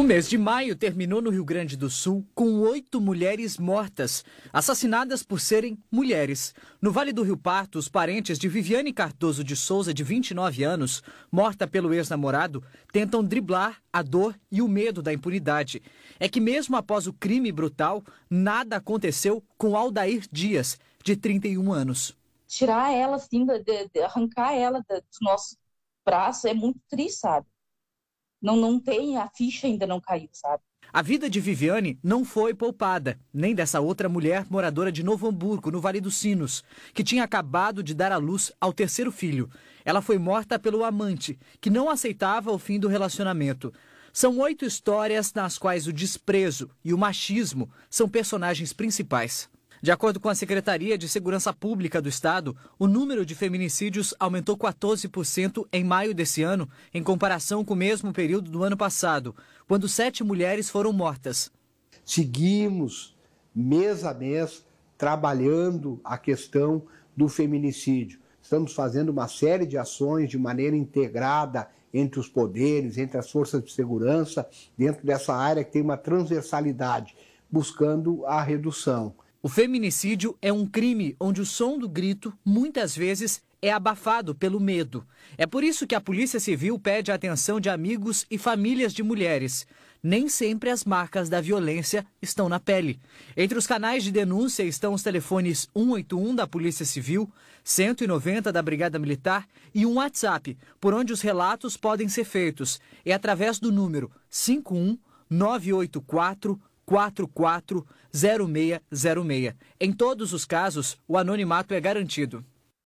O mês de maio terminou no Rio Grande do Sul com oito mulheres mortas, assassinadas por serem mulheres. No Vale do Rio Parto, os parentes de Viviane Cardoso de Souza, de 29 anos, morta pelo ex-namorado, tentam driblar a dor e o medo da impunidade. É que, mesmo após o crime brutal, nada aconteceu com Aldair Dias, de 31 anos. Tirar ela, assim, de, de, arrancar ela dos nossos braços é muito triste, sabe? não, não tem, a ficha ainda não caiu, sabe? A vida de Viviane não foi poupada, nem dessa outra mulher moradora de Novo Hamburgo, no Vale dos Sinos, que tinha acabado de dar à luz ao terceiro filho. Ela foi morta pelo amante, que não aceitava o fim do relacionamento. São oito histórias nas quais o desprezo e o machismo são personagens principais. De acordo com a Secretaria de Segurança Pública do Estado, o número de feminicídios aumentou 14% em maio desse ano, em comparação com o mesmo período do ano passado, quando sete mulheres foram mortas. Seguimos mês a mês trabalhando a questão do feminicídio. Estamos fazendo uma série de ações de maneira integrada entre os poderes, entre as forças de segurança, dentro dessa área que tem uma transversalidade, buscando a redução. O feminicídio é um crime onde o som do grito muitas vezes é abafado pelo medo. É por isso que a Polícia Civil pede a atenção de amigos e famílias de mulheres. Nem sempre as marcas da violência estão na pele. Entre os canais de denúncia estão os telefones 181 da Polícia Civil, 190 da Brigada Militar e um WhatsApp, por onde os relatos podem ser feitos. É através do número 51 44 0606. Em todos os casos, o anonimato é garantido.